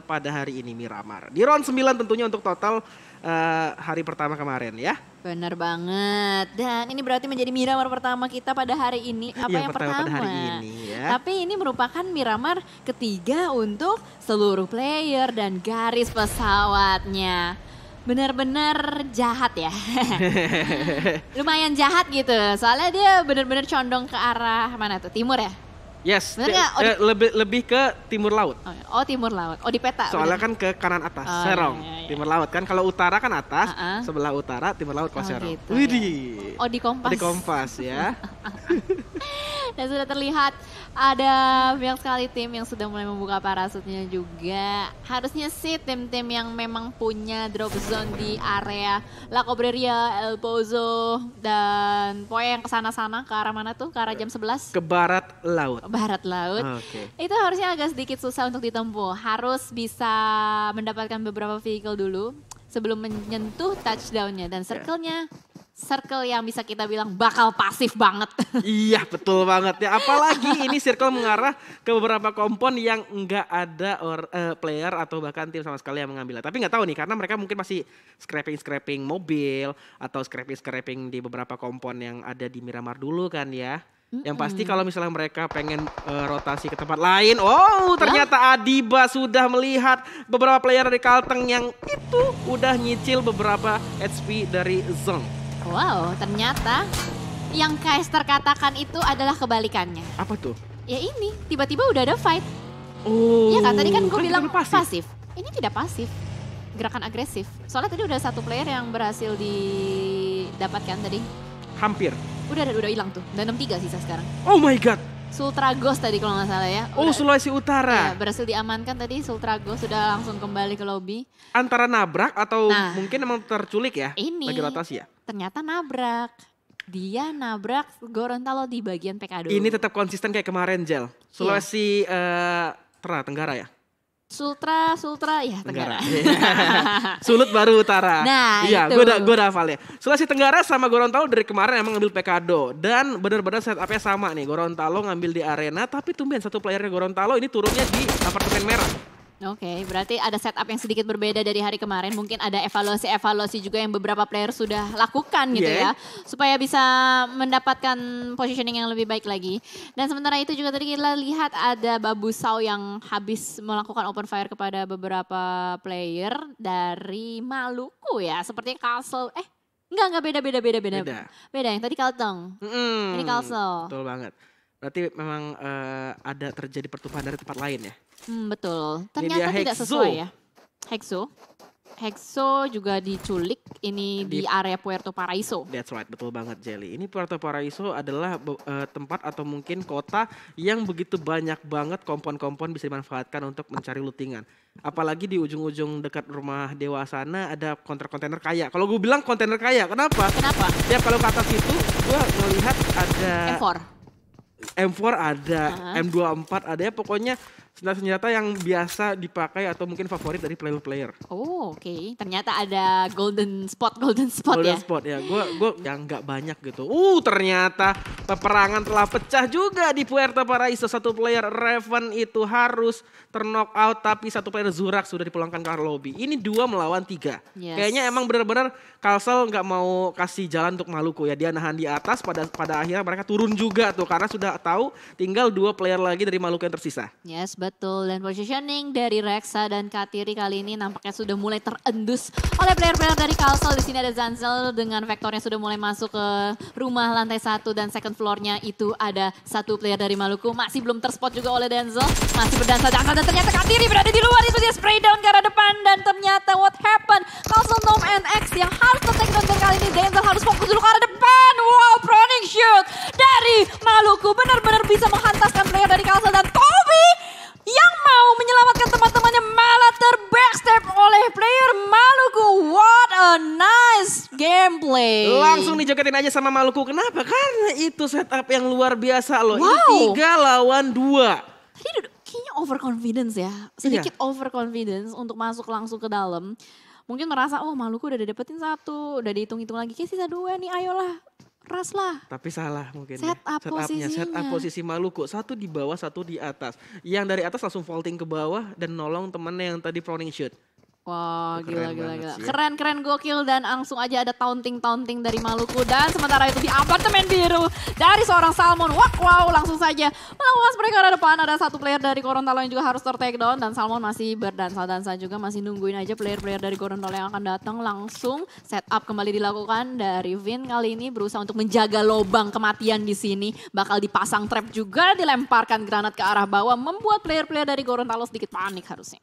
pada hari ini Miramar. Di round 9 tentunya untuk total uh, hari pertama kemarin ya. Benar banget. Dan ini berarti menjadi Miramar pertama kita pada hari ini. Iya, Apa yang, yang pertama? pertama? Pada hari ini ya. Tapi ini merupakan Miramar ketiga untuk seluruh player dan garis pesawatnya benar-benar jahat ya. Lumayan jahat gitu. Soalnya dia benar-benar condong ke arah mana tuh? Timur ya? Yes, Oh, eh, di... lebih lebih ke timur laut. Oh, oh timur laut. Oh, di peta. Soalnya bener. kan ke kanan atas, oh, Serong. Iya, iya, iya. Timur laut kan kalau utara kan atas, uh -uh. sebelah utara timur laut kalau oh, Serong. Gitu, Widih. Ya. Oh, di kompas. Oh, di kompas ya. Dan sudah terlihat ada banyak sekali tim yang sudah mulai membuka parasutnya juga. Harusnya sih tim-tim yang memang punya drop zone di area La Cobreria, El Pozo, dan pokoknya yang kesana-sana ke arah mana tuh? Ke arah jam 11? Ke barat laut barat laut ah, okay. itu harusnya agak sedikit susah untuk ditempuh harus bisa mendapatkan beberapa vehicle dulu sebelum menyentuh touchdownnya dan iya. circle-nya circle yang bisa kita bilang bakal pasif banget. iya, betul banget ya. Apalagi ini circle mengarah ke beberapa kompon yang nggak ada or, uh, player atau bahkan tim sama sekali yang mengambilnya. Tapi nggak tahu nih karena mereka mungkin masih scraping-scraping mobil atau scraping-scraping di beberapa kompon yang ada di Miramar dulu kan ya. Yang pasti kalau misalnya mereka pengen uh, rotasi ke tempat lain, oh ya. ternyata ya? Adiba sudah melihat beberapa player dari Kalteng yang itu udah nyicil beberapa HP dari Zong. Wow, ternyata yang Kais katakan itu adalah kebalikannya. Apa tuh? Ya ini, tiba-tiba udah ada fight. Oh. Iya kan, tadi kan gue kan bilang pasif. pasif. Ini tidak pasif, gerakan agresif. Soalnya tadi udah satu player yang berhasil didapatkan tadi. Hampir. Udah udah hilang tuh. Udah 63 sisa sekarang. Oh my god. Sultragos tadi kalau nggak salah ya. Oh, udah, oh Sulawesi Utara. Ya, berhasil diamankan tadi Sultragos sudah langsung kembali ke lobby. Antara nabrak atau nah, mungkin emang terculik ya? Ini. Lagi atas ya? Ternyata nabrak. Dia nabrak Gorontalo di bagian PKD. Ini tetap konsisten kayak kemarin Jel. Sulawesi yeah. uh, Tenggara ya? Sultra, Sultra, ya Tenggara. Tenggara. Iya. Sulut baru utara. Nah, iya, gue udah gue udah hafal ya. Sulawesi Tenggara sama Gorontalo dari kemarin emang ngambil Pekado dan benar-benar setupnya sama nih. Gorontalo ngambil di arena, tapi tumben satu playernya Gorontalo ini turunnya di apartemen merah. Oke, okay, berarti ada setup yang sedikit berbeda dari hari kemarin. Mungkin ada evaluasi-evaluasi juga yang beberapa player sudah lakukan gitu yeah. ya. Supaya bisa mendapatkan positioning yang lebih baik lagi. Dan sementara itu juga tadi kita lihat ada Babu Sau yang habis melakukan open fire kepada beberapa player dari Maluku ya. Seperti Castle, eh enggak, enggak beda, beda, beda, beda. Beda, beda yang tadi Kalteng, mm ini Castle. Betul banget. Berarti memang uh, ada terjadi pertumpahan dari tempat lain ya? Hmm, betul. Ternyata tidak Hexo. sesuai ya. Hexo. Hexo juga diculik ini di, di area Puerto Paraiso. That's right, betul banget Jelly. Ini Puerto Paraiso adalah uh, tempat atau mungkin kota yang begitu banyak banget kompon-kompon bisa dimanfaatkan untuk mencari lutingan Apalagi di ujung-ujung dekat rumah dewa sana ada kontainer-kontainer kaya. Kalau gue bilang kontainer kaya, kenapa? Kenapa? Ya kalau ke atas itu gue melihat ada M4. M4 ada, uh -huh. M24 ada ya pokoknya senjata senjata yang biasa dipakai atau mungkin favorit dari player-player. Oh, oke. Okay. Ternyata ada golden spot, golden spot golden ya. Golden spot ya. Gue gue yang nggak banyak gitu. Uh, ternyata peperangan telah pecah juga di Puerto Paraiso. Satu player Raven itu harus ternok out tapi satu player Zurak sudah dipulangkan ke lobby. Ini dua melawan tiga. Yes. Kayaknya emang benar-benar Kalsel nggak mau kasih jalan untuk Maluku ya. Dia nahan di atas pada pada akhirnya mereka turun juga tuh karena sudah tahu tinggal dua player lagi dari Maluku yang tersisa. Yes, Betul, dan positioning dari Rexa dan Katiri kali ini nampaknya sudah mulai terendus oleh player-player dari Kalsel. Di sini ada Zanzel dengan vektornya sudah mulai masuk ke rumah lantai satu dan second floor-nya itu ada satu player dari Maluku. Masih belum terspot juga oleh Denzel, masih berdansa Zanzel dan ternyata Katiri berada di luar. Itu dia spray down ke arah depan dan ternyata what happened? Kalsel Tom NX yang harus take down kali ini. Denzel harus fokus dulu ke arah depan. Wow, proning shoot dari Maluku benar-benar bisa menghantar dijogetin aja sama Maluku. Kenapa? Karena itu setup yang luar biasa loh. Wow. Ini tiga lawan dua. Tadi kayaknya overconfidence ya. Sedikit iya. overconfidence untuk masuk langsung ke dalam. Mungkin merasa, oh Maluku udah dapetin satu. Udah dihitung-hitung lagi. Kayak sisa dua nih, ayolah ras lah. Tapi salah mungkin. Ya. Set up ya. Set posisinya. Set up posisi Maluku. Satu di bawah, satu di atas. Yang dari atas langsung vaulting ke bawah dan nolong temennya yang tadi proning shoot. Wah wow, gila gila gila. Sih. Keren keren gokil dan langsung aja ada taunting taunting dari Maluku dan sementara itu di apartemen biru dari seorang Salmon. Wah wow langsung saja melawas mereka ke depan ada satu player dari Gorontalo yang juga harus ter dan Salmon masih berdansa dansa juga masih nungguin aja player-player dari Gorontalo yang akan datang langsung set up kembali dilakukan dari Vin kali ini berusaha untuk menjaga lobang kematian di sini bakal dipasang trap juga dilemparkan granat ke arah bawah membuat player-player dari Gorontalo sedikit panik harusnya.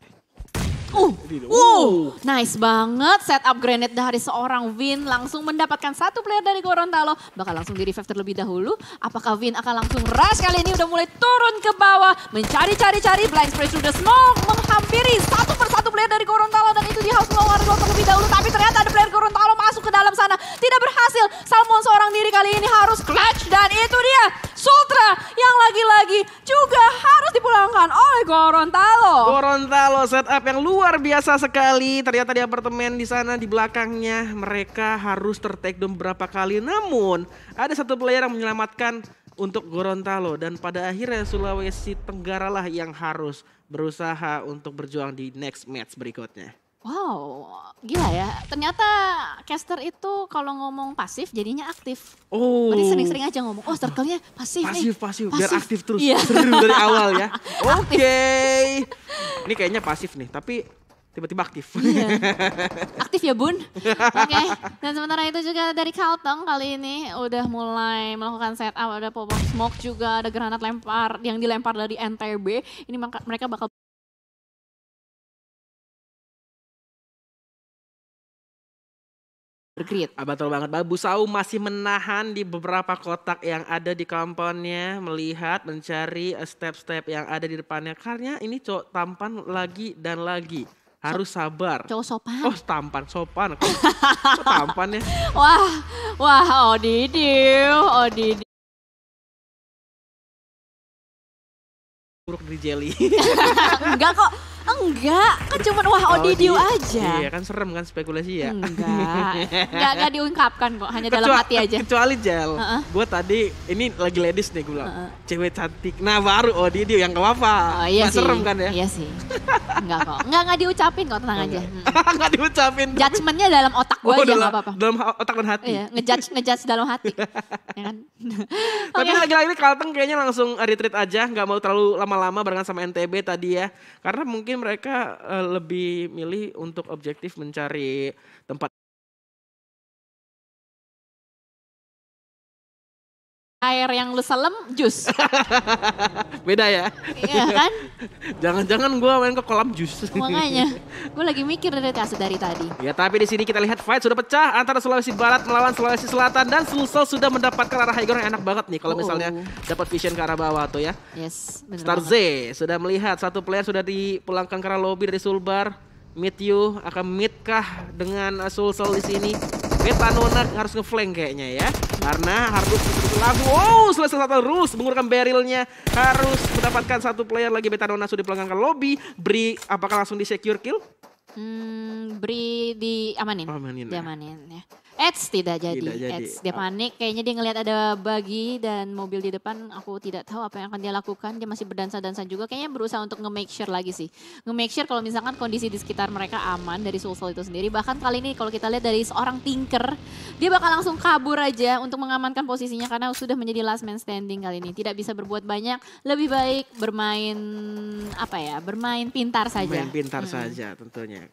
Uh, uh, nice banget setup granite dari seorang Win langsung mendapatkan satu player dari Gorontalo. Bakal langsung di revive terlebih dahulu. Apakah Win akan langsung rush kali ini udah mulai turun ke bawah. Mencari-cari-cari blind spray through the smoke. Hampiri satu persatu player dari Gorontalo dan itu di house Wargo terlebih dahulu. Tapi ternyata ada player Gorontalo masuk ke dalam sana. Tidak berhasil. Salmon seorang diri kali ini harus clutch dan itu dia Sultra yang lagi-lagi juga harus dipulangkan oleh Gorontalo. Gorontalo setup yang luar biasa sekali. Ternyata di apartemen di sana di belakangnya mereka harus tertekdom beberapa kali. Namun ada satu player yang menyelamatkan untuk Gorontalo dan pada akhirnya Sulawesi Tenggara lah yang harus berusaha untuk berjuang di next match berikutnya. Wow, gila ya. Ternyata caster itu kalau ngomong pasif jadinya aktif. Oh. Berarti sering-sering aja ngomong, oh circle-nya pasif Pasif, nih. pasif. pasif. Biar aktif terus. Iya. Seru dari awal ya. Oke. Okay. Ini kayaknya pasif nih, tapi tiba-tiba aktif. Iya. aktif ya bun. Oke. Okay. Dan sementara itu juga dari Kalteng kali ini udah mulai melakukan setup. Ada pop up smoke juga, ada granat lempar yang dilempar dari NTB. Ini mereka bakal Great. Ah, betul banget. Babu Sau masih menahan di beberapa kotak yang ada di kampanye, melihat, mencari step-step yang ada di depannya. Karena ini cok tampan lagi dan lagi harus sabar. Cowok sopan. Oh, tampan sopan. Kok, tampan ya? Wah, wah, oh didi, oh didi. Buruk dari jelly. Enggak kok. Enggak, kan cuma wah Odidio oh, gitu. aja. Iya kan serem kan spekulasi ya. Enggak, enggak, enggak diungkapkan kok, hanya kecuali, dalam hati aja. Kecuali Jel, uh -uh. gue tadi ini lagi ladies nih gue bilang, uh -uh. cewek cantik. Nah baru Odidio yang gak apa-apa. Oh, iya gak serem kan ya. Iya sih, enggak kok. Enggak, enggak diucapin kok, tenang enggak. aja. enggak diucapin. Judgementnya dalam otak gue oh, aja dalam, gak apa-apa. Dalam otak dan hati. Iya, ngejudge, ngejudge dalam hati. ya kan? Oh, Tapi okay. Iya. lagi-lagi Kalteng kayaknya langsung retreat aja, nggak mau terlalu lama-lama barengan sama NTB tadi ya. Karena mungkin mereka eh, lebih milih untuk objektif mencari tempat air yang lu selem jus. Beda ya? Iya kan? Jangan-jangan gue main ke kolam jus. Makanya, gue lagi mikir dari kasus dari tadi. Ya tapi di sini kita lihat fight sudah pecah antara Sulawesi Barat melawan Sulawesi Selatan dan Sulsel sudah mendapatkan arah high yang enak banget nih kalau oh. misalnya dapat vision ke arah bawah tuh ya. Yes. Star Z sudah melihat satu player sudah dipulangkan ke arah lobby dari Sulbar. Meet you akan meet kah dengan Sulsel di sini? Beta Nona harus ngeflank kayaknya ya. Karena harus lagu. wow, oh, selesai satu terus menggunakan barrelnya. Harus mendapatkan satu player lagi Beta Nona sudah pelanggan ke lobby. Bri, apakah langsung di secure kill? Hmm, Bri di amanin. Amanin. Diamanin ya. ya. Eits tidak jadi. Tidak Eits, dia panik. Kayaknya dia ngelihat ada bagi dan mobil di depan. Aku tidak tahu apa yang akan dia lakukan. Dia masih berdansa-dansa juga. Kayaknya berusaha untuk nge-make sure lagi sih. Nge-make sure kalau misalkan kondisi di sekitar mereka aman dari Sulsel itu sendiri. Bahkan kali ini kalau kita lihat dari seorang tinker. Dia bakal langsung kabur aja untuk mengamankan posisinya. Karena sudah menjadi last man standing kali ini. Tidak bisa berbuat banyak. Lebih baik bermain apa ya. Bermain pintar saja. Bermain pintar hmm. saja tentunya.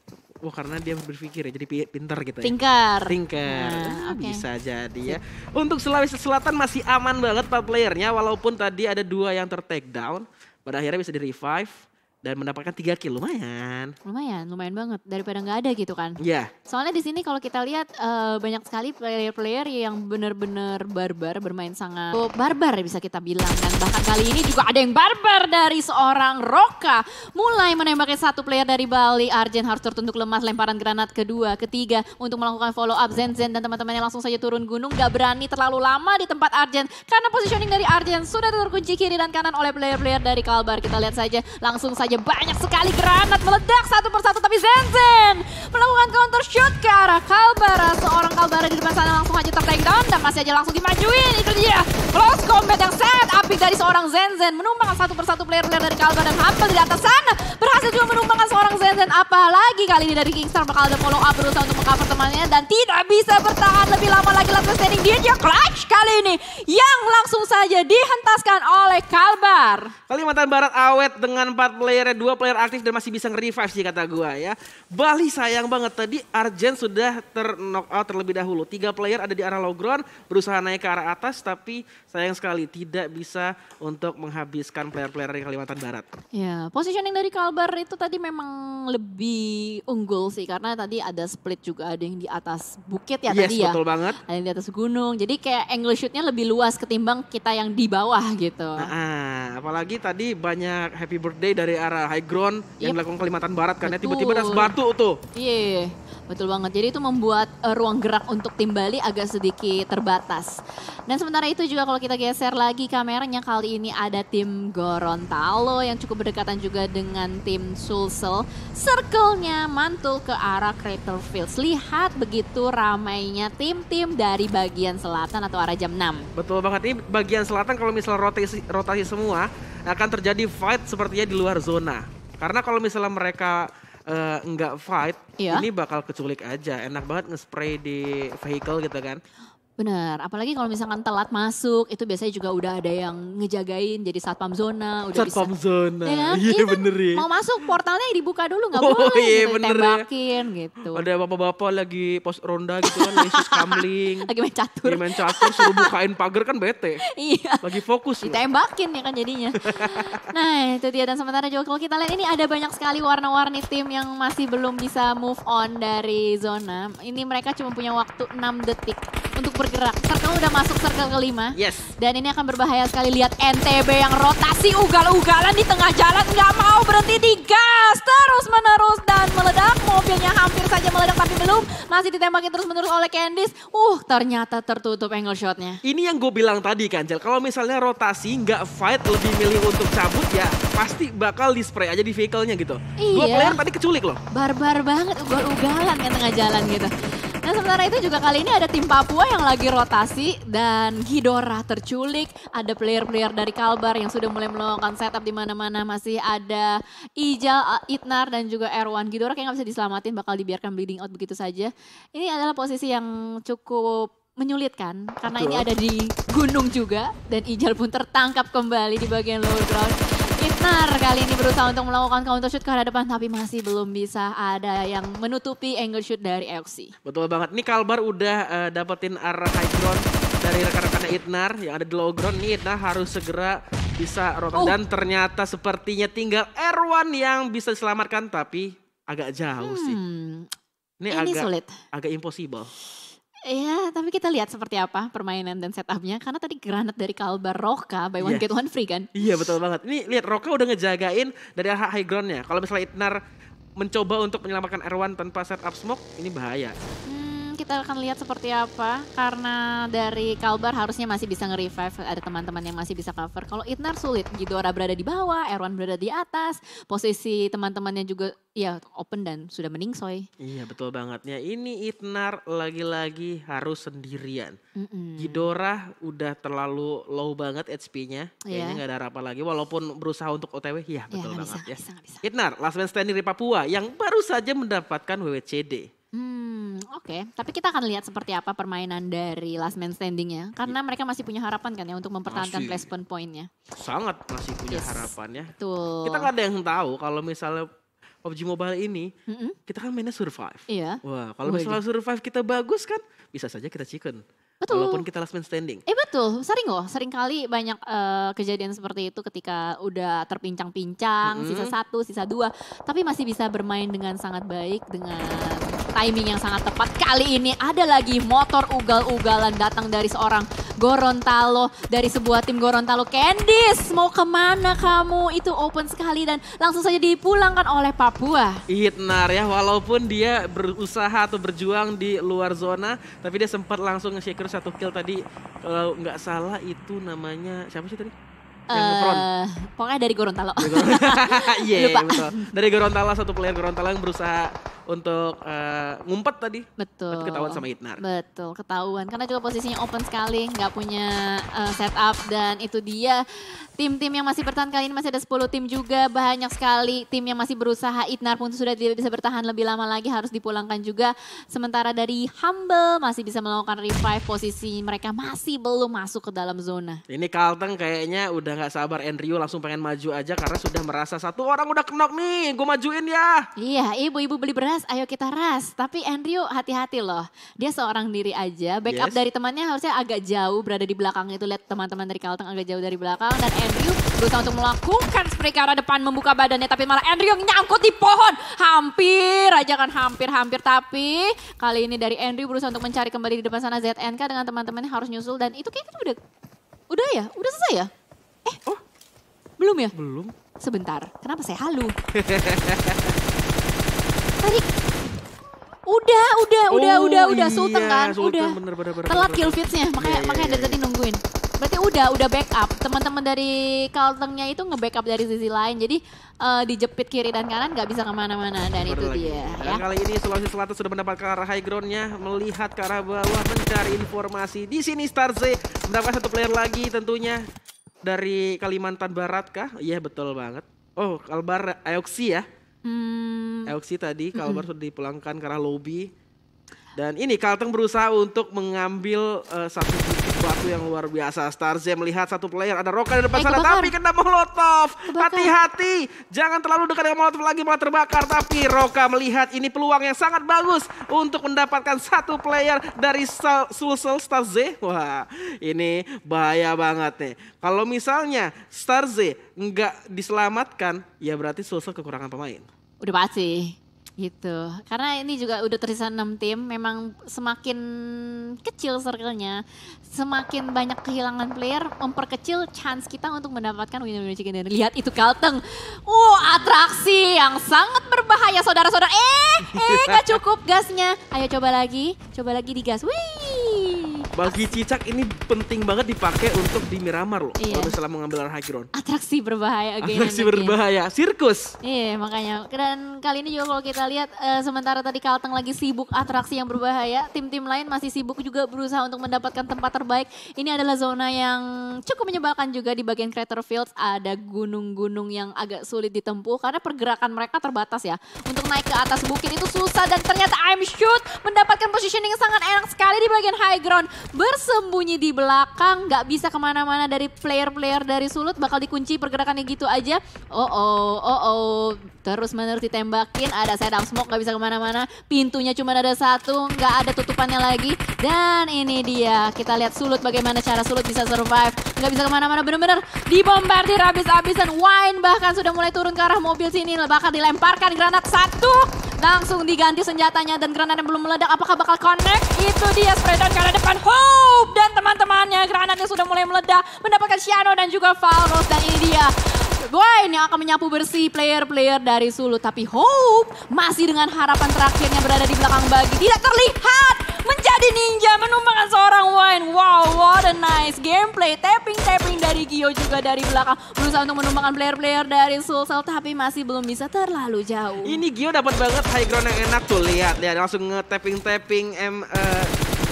Oh karena dia berpikir ya jadi pintar gitu ya. tinker, tinker Nah, ah, okay. Bisa jadi ya. Untuk Sulawesi Selatan masih aman banget pak playernya walaupun tadi ada dua yang ter take down. Pada akhirnya bisa di revive dan mendapatkan tiga kilo lumayan. Lumayan, lumayan banget daripada nggak ada gitu kan. Iya. Yeah. Soalnya di sini kalau kita lihat uh, banyak sekali player-player yang benar-benar barbar bermain sangat barbar ya bisa kita bilang dan bahkan kali ini juga ada yang barbar dari seorang Roka mulai menembaknya satu player dari Bali Arjen harus tertunduk lemas lemparan granat kedua, ketiga untuk melakukan follow up Zen Zen dan teman-temannya langsung saja turun gunung nggak berani terlalu lama di tempat Arjen karena positioning dari Arjen sudah terkunci kiri dan kanan oleh player-player dari Kalbar. Kita lihat saja langsung saja saja banyak sekali granat meledak satu persatu tapi Zenzen melakukan counter shoot ke arah Kalbara. Seorang Kalbara di depan sana langsung aja tertake down dan masih aja langsung dimajuin. Itu dia. Close dari seorang Zenzen. menumpang satu persatu player-player dari Kalba dan Hampel di atas sana. Berhasil juga menumpangkan seorang Zenzen. Apalagi kali ini dari Kingstar bakal ada follow up berusaha untuk mengcover temannya. Dan tidak bisa bertahan lebih lama lagi last standing. Dia dia clutch kali ini. Yang langsung saja dihentaskan oleh Kalbar. Kalimantan Barat awet dengan empat player, dua player aktif dan masih bisa nge-revive sih kata gua ya. Bali sayang banget tadi Arjen sudah ter knock out terlebih dahulu. Tiga player ada di arah low ground berusaha naik ke arah atas tapi sayang sekali tidak bisa untuk menghabiskan player-player dari Kalimantan Barat. Ya, positioning dari Kalbar itu tadi memang lebih unggul sih karena tadi ada split juga ada yang di atas bukit ya yes, tadi ya. betul banget. Ada yang di atas gunung. Jadi kayak angle shootnya lebih luas ketimbang kita yang di bawah gitu. Nah, apalagi tadi banyak happy birthday dari arah high ground yep. yang dilakukan Kalimantan Barat karena ya. tiba-tiba ada batu tuh. Iya. Yeah. Betul banget. Jadi itu membuat uh, ruang gerak untuk tim Bali agak sedikit terbatas. Dan sementara itu juga kalau kita geser lagi kameranya kali ini ada tim Gorontalo yang cukup berdekatan juga dengan tim Sulsel. Circle-nya mantul ke arah Crater Fields. Lihat begitu ramainya tim-tim dari bagian selatan atau arah jam 6. Betul banget, ini bagian selatan kalau misalnya rotasi, rotasi semua akan terjadi fight sepertinya di luar zona. Karena kalau misalnya mereka uh, nggak fight, yeah. ini bakal keculik aja. Enak banget nge-spray di vehicle gitu kan. Benar, apalagi kalau misalkan telat masuk itu biasanya juga udah ada yang ngejagain jadi satpam zona, udah satpam zona. Ya kan? iya kan? bener ya. Mau masuk portalnya dibuka dulu nggak oh, boleh iya, gitu, bener tembakin ya. gitu. Ada bapak-bapak lagi pos ronda gitu kan, Yesus kamling. Lagi main catur. Lagi main catur suruh bukain pagar kan bete. iya. Lagi fokus. Ditembakin ya kan jadinya. nah itu dia dan sementara juga kalau kita lihat ini ada banyak sekali warna-warni tim yang masih belum bisa move on dari zona. Ini mereka cuma punya waktu 6 detik untuk bergerak. Circle udah masuk circle kelima. Yes. Dan ini akan berbahaya sekali. Lihat NTB yang rotasi ugal-ugalan di tengah jalan. Nggak mau berhenti di gas. Terus menerus dan meledak. Mobilnya hampir saja meledak tapi belum. Masih ditembakin terus menerus oleh Candice. Uh ternyata tertutup angle shotnya. Ini yang gue bilang tadi kan Jel. Kalau misalnya rotasi nggak fight lebih milih untuk cabut ya pasti bakal dispray aja di vehicle-nya gitu. Iya. Gue player tadi keculik loh. Barbar -bar banget ugal-ugalan di tengah jalan gitu. Nah sementara itu juga kali ini ada tim Papua yang lagi rotasi dan Gidorah terculik. Ada player-player dari Kalbar yang sudah mulai melakukan setup di mana-mana. Masih ada Ijal, Itnar dan juga Erwan. Gidorah yang gak bisa diselamatin bakal dibiarkan bleeding out begitu saja. Ini adalah posisi yang cukup menyulitkan karena Betul. ini ada di gunung juga dan Ijal pun tertangkap kembali di bagian lower ground. Itnar kali ini berusaha untuk melakukan counter shoot ke arah depan tapi masih belum bisa ada yang menutupi angle shoot dari Euxi. Betul banget. Nih Kalbar udah uh, dapetin arah high ground dari rekan-rekannya Itnar yang ada di low ground. nih Itnar harus segera bisa rotan oh. Uh. dan ternyata sepertinya tinggal Erwan yang bisa diselamatkan tapi agak jauh hmm. sih. Ini, ini agak sulit. agak impossible. Iya, tapi kita lihat seperti apa permainan dan setupnya. Karena tadi granat dari Kalbar Roka, by one yeah. get one free kan? Iya betul banget. Ini lihat Roka udah ngejagain dari arah high groundnya. Kalau misalnya Itnar mencoba untuk menyelamatkan Erwan tanpa setup smoke, ini bahaya. Hmm kita akan lihat seperti apa karena dari Kalbar harusnya masih bisa nge-revive ada teman-teman yang masih bisa cover. Kalau Itnar sulit, Gidora berada di bawah, Erwan berada di atas, posisi teman-temannya juga ya open dan sudah soy. Iya betul banget ya. Ini Itnar lagi-lagi harus sendirian. Mm -mm. Gidora udah terlalu low banget HP-nya. Kayaknya iya. nggak gak ada harapan lagi walaupun berusaha untuk OTW, ya iya, betul yeah, banget bisa, ya. Bisa, bisa. Itnar last man standing di Papua yang baru saja mendapatkan WWCD. Hmm, oke. Okay. Tapi kita akan lihat seperti apa permainan dari Last Man Standing ya. Karena iya. mereka masih punya harapan kan ya untuk mempertahankan masih. placement poinnya. Sangat masih punya yes. ya. Betul. Kita kan ada yang tahu kalau misalnya PUBG Mobile ini, mm -hmm. kita kan mainnya survive. Iya. Wah, kalau misalnya survive kita bagus kan, bisa saja kita chicken. Betul. Walaupun kita last man standing. Eh betul, sering loh, sering kali banyak uh, kejadian seperti itu ketika udah terpincang-pincang, mm -hmm. sisa satu, sisa dua, tapi masih bisa bermain dengan sangat baik dengan timing yang sangat tepat. Kali ini ada lagi motor ugal-ugalan datang dari seorang Gorontalo. Dari sebuah tim Gorontalo. Candice mau kemana kamu? Itu open sekali dan langsung saja dipulangkan oleh Papua. Itnar ya walaupun dia berusaha atau berjuang di luar zona. Tapi dia sempat langsung nge-secure satu kill tadi. Kalau nggak salah itu namanya siapa sih tadi? Uh, pokoknya dari Gorontalo. Iya, yeah, betul. Dari Gorontalo satu player Gorontalo yang berusaha untuk uh, ngumpet tadi. Betul. Tapi ketahuan sama Itnar. Betul, ketahuan. Karena juga posisinya open sekali, nggak punya uh, setup dan itu dia tim-tim yang masih bertahan kali ini masih ada 10 tim juga banyak sekali tim yang masih berusaha Itnar pun sudah tidak bisa bertahan lebih lama lagi harus dipulangkan juga sementara dari Humble masih bisa melakukan revive posisi mereka masih belum masuk ke dalam zona. Ini Kalteng kayaknya udah nggak sabar Andrew langsung pengen maju aja karena sudah merasa satu orang udah kenok nih, gue majuin ya. Iya, ibu-ibu beli beras, ayo kita ras. Tapi Andrew hati-hati loh, dia seorang diri aja. Backup yes. dari temannya harusnya agak jauh, berada di belakang itu lihat teman-teman dari Kalteng agak jauh dari belakang dan Andrew berusaha untuk melakukan spray ke arah depan membuka badannya tapi malah Andrew nyangkut di pohon. Hampir aja kan hampir-hampir tapi kali ini dari Andrew berusaha untuk mencari kembali di depan sana ZNK dengan teman-temannya harus nyusul dan itu kayaknya udah udah ya udah selesai ya Eh, oh. belum ya? Belum. Sebentar, kenapa saya halu? Tadi... Udah, udah, udah, oh, udah, udah, iya, sultan kan? Sultan, udah. Bener, bener, bener, Telat kill feeds makanya, iya, iya makanya iya. dari tadi nungguin. Berarti udah, udah backup. Teman-teman dari Kaltengnya itu nge-backup dari sisi lain. Jadi uh, dijepit kiri dan kanan gak bisa kemana-mana. Dan itu lagi. dia. Dan ya. kali ini Sulawesi Selatan sudah mendapatkan arah high ground Melihat ke arah bawah, mencari informasi. Di sini Starze mendapatkan satu player lagi tentunya dari Kalimantan Barat kah? Iya betul banget. Oh, Kalbar Eoksi ya. Hmm. Eoksi tadi Kalbar hmm. sudah dipulangkan karena lobby dan ini Kalteng berusaha untuk mengambil uh, satu titik batu yang luar biasa. Starze melihat satu player ada Roka di depan eh, sana tapi kena Molotov. Hati-hati, jangan terlalu dekat dengan Molotov lagi malah terbakar. Tapi Roka melihat ini peluang yang sangat bagus untuk mendapatkan satu player dari Sulsel Starze. Wah, ini bahaya banget nih. Kalau misalnya Starze nggak diselamatkan, ya berarti Sulsel kekurangan pemain. Udah pasti gitu karena ini juga udah tersisa 6 tim memang semakin kecil circle-nya semakin banyak kehilangan player memperkecil chance kita untuk mendapatkan win-win chicken dinner lihat itu Kalteng uh atraksi yang sangat berbahaya saudara-saudara eh eh gak cukup gasnya ayo coba lagi coba lagi di gas wih bagi cicak ini penting banget dipakai untuk di Miramar loh. Iya. Kalau misalnya mau ngambil high Hakiron. Atraksi berbahaya again. Atraksi again. berbahaya, sirkus. Iya, makanya. Dan kali ini juga kalau kita lihat uh, sementara tadi Kalteng lagi sibuk atraksi yang berbahaya, tim-tim lain masih sibuk juga berusaha untuk mendapatkan tempat terbaik. Ini adalah zona yang cukup menyebalkan juga di bagian Crater Fields ada gunung-gunung yang agak sulit ditempuh karena pergerakan mereka terbatas ya. Untuk naik ke atas bukit itu susah dan ternyata I'm shoot mendapatkan positioning yang sangat enak sekali di bagian high ground bersembunyi di belakang, nggak bisa kemana-mana dari player-player dari sulut, bakal dikunci pergerakannya gitu aja. Oh oh, oh oh, terus menerus ditembakin, ada sedang smoke nggak bisa kemana-mana, pintunya cuma ada satu, nggak ada tutupannya lagi. Dan ini dia, kita lihat sulut bagaimana cara sulut bisa survive, nggak bisa kemana-mana, bener-bener dibombardir habis-habisan. Wine bahkan sudah mulai turun ke arah mobil sini, bakal dilemparkan granat satu, Langsung diganti senjatanya dan granat yang belum meledak. Apakah bakal connect? Itu dia spray dan karena depan Hope dan teman-temannya. Granatnya sudah mulai meledak. Mendapatkan Shiano dan juga Falros Dan ini dia Wah ini akan menyapu bersih player-player dari Sulu. Tapi Hope masih dengan harapan terakhirnya berada di belakang bagi. Tidak terlihat jadi Ninja menumpangkan seorang Wine. Wow, what a nice gameplay. Tapping-tapping dari Gio juga dari belakang. Berusaha untuk menumpangkan player-player dari Sulsel tapi masih belum bisa terlalu jauh. Ini Gio dapat banget high ground yang enak tuh. Lihat, lihat langsung nge-tapping-tapping M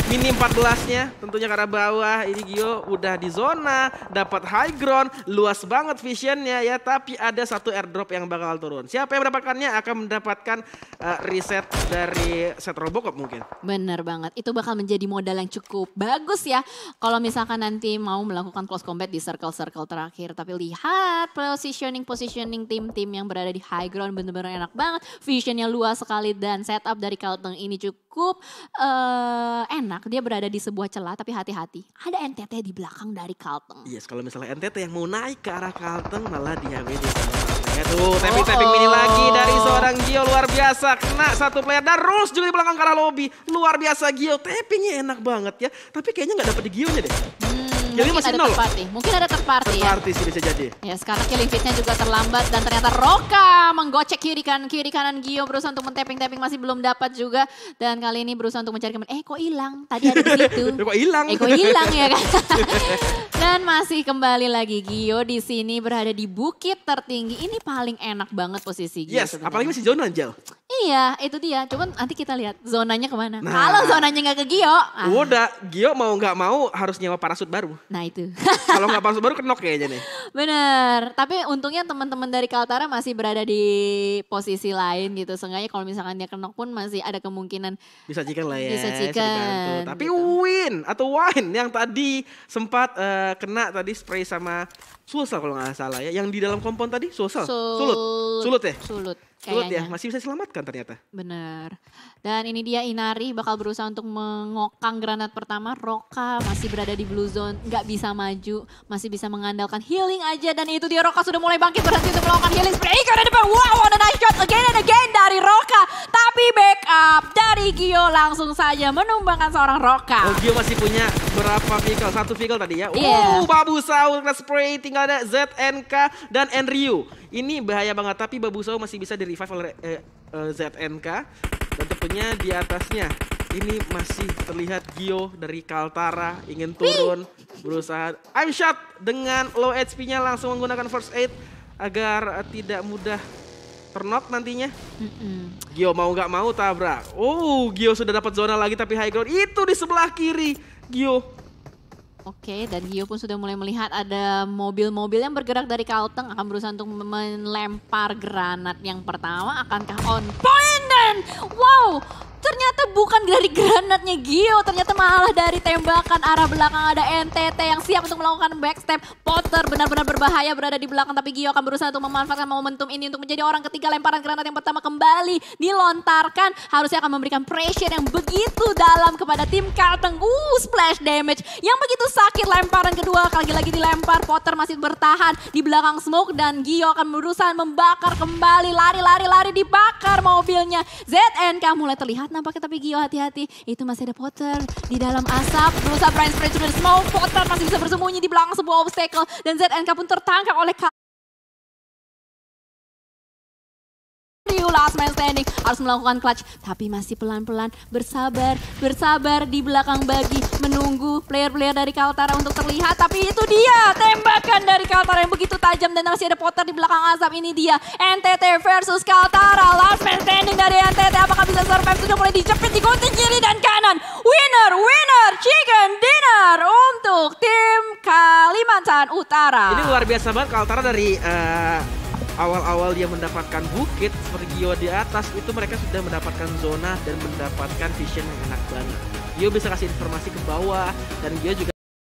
mini 14-nya tentunya karena bawah. Ini Gio udah di zona, dapat high ground, luas banget visionnya ya. Tapi ada satu airdrop yang bakal turun. Siapa yang mendapatkannya akan mendapatkan uh, reset dari set Robocop mungkin. Bener banget, itu bakal menjadi modal yang cukup bagus ya. Kalau misalkan nanti mau melakukan close combat di circle-circle terakhir. Tapi lihat positioning-positioning tim-tim yang berada di high ground bener-bener enak banget. Visionnya luas sekali dan setup dari Kalteng ini cukup cukup uh, enak dia berada di sebuah celah tapi hati-hati. Ada NTT di belakang dari Kalteng. Yes, kalau misalnya NTT yang mau naik ke arah Kalteng malah dia sama Ya tuh, tapping-tapping mini oh. lagi dari seorang Gio luar biasa. Kena satu player dan Rose juga di belakang ke arah lobby. Luar biasa Gio, tappingnya enak banget ya. Tapi kayaknya nggak dapet di Gio-nya deh. Killnya masih ada nol. Party. Mungkin ada third party. Third party ya. sih bisa jadi. Ya sekarang killing fitnya juga terlambat dan ternyata Roka menggocek kiri kanan kiri kanan Gio berusaha untuk men tapping masih belum dapat juga dan kali ini berusaha untuk mencari teman. Eh kok hilang? Tadi ada itu. kok hilang? Eh kok hilang ya kan? dan masih kembali lagi Gio di sini berada di bukit tertinggi. Ini paling enak banget posisi Gio. Yes, sebenernya. apalagi masih zona Angel. Iya, itu dia. Cuman nanti kita lihat zonanya kemana. Nah, Kalau zonanya nggak ke Gio. Ah. Udah, Gio mau nggak mau harus nyewa parasut baru. Nah itu. Kalau nggak palsu baru kenok kayaknya nih. Bener. Tapi untungnya teman-teman dari Kaltara masih berada di posisi lain gitu. Seenggaknya kalau misalkan dia kenok pun masih ada kemungkinan. Bisa chicken lah ya. Bisa chicken. Tapi gitu. Win atau Wine yang tadi sempat uh, kena tadi spray sama Sulsel kalau nggak salah ya. Yang di dalam kompon tadi Sulsel. Sulut. Sulut ya? Sulut Ya, Kayaknya ya, masih bisa diselamatkan ternyata. Bener. Dan ini dia Inari bakal berusaha untuk mengokang granat pertama. Roka masih berada di blue zone, nggak bisa maju, masih bisa mengandalkan healing aja. Dan itu dia Roka sudah mulai bangkit berhenti untuk melakukan healing spray. Karena depan, wow, ada nice shot again and again dari Roka. Tapi backup dari Gio langsung saja menumbangkan seorang Roka. Oh, Gio masih punya berapa vehicle? Satu vehicle tadi ya. Yeah. Uh, Babu Saul, spray, tinggal ada ZNK dan Enryu. Ini bahaya banget tapi Babusau masih bisa di revive oleh eh, eh, ZNK dan tentunya di atasnya ini masih terlihat Gio dari Kaltara ingin turun berusaha I'm shot dengan low HP-nya langsung menggunakan first aid agar tidak mudah ternok nantinya. Gio mau gak mau tabrak. Oh, Gio sudah dapat zona lagi tapi high ground itu di sebelah kiri. Gio Oke, dan Gio pun sudah mulai melihat ada mobil-mobil yang bergerak dari Kalteng akan berusaha untuk melempar granat yang pertama. Akankah on point dan wow, ternyata bukan dari granatnya Gio, ternyata malah dari tembakan arah belakang ada NTT yang siap untuk melakukan backstep. Potter benar-benar berbahaya berada di belakang tapi Gio akan berusaha untuk memanfaatkan momentum ini untuk menjadi orang ketiga lemparan granat yang pertama kembali dilontarkan. Harusnya akan memberikan pressure yang begitu dalam kepada tim Karteng. Uh, splash damage yang begitu sakit lemparan kedua lagi-lagi dilempar. Potter masih bertahan di belakang smoke dan Gio akan berusaha membakar kembali lari-lari-lari dibakar mobilnya. ZNK mulai terlihat nampaknya tapi Gio hati-hati. Itu masih ada Potter di dalam asap. Berusaha Brian Spray sudah smoke. Potter masih bisa bersembunyi di belakang sebuah obstacle. Dan ZNK pun tertangkap oleh K harus melakukan clutch. Tapi masih pelan-pelan, bersabar, bersabar di belakang bagi, menunggu player-player dari Kaltara untuk terlihat. Tapi itu dia, tembakan dari Kaltara yang begitu tajam dan masih ada Potter di belakang Azam. Ini dia, NTT versus Kaltara. Last man standing dari NTT, apakah bisa survive? Sudah mulai dijepit, digunting kiri dan kanan. Winner, winner, chicken dinner untuk tim Kalimantan Utara. Ini luar biasa banget Kaltara dari... Uh awal-awal dia mendapatkan bukit seperti Gio di atas itu mereka sudah mendapatkan zona dan mendapatkan vision yang enak banget. Gio bisa kasih informasi ke bawah dan dia juga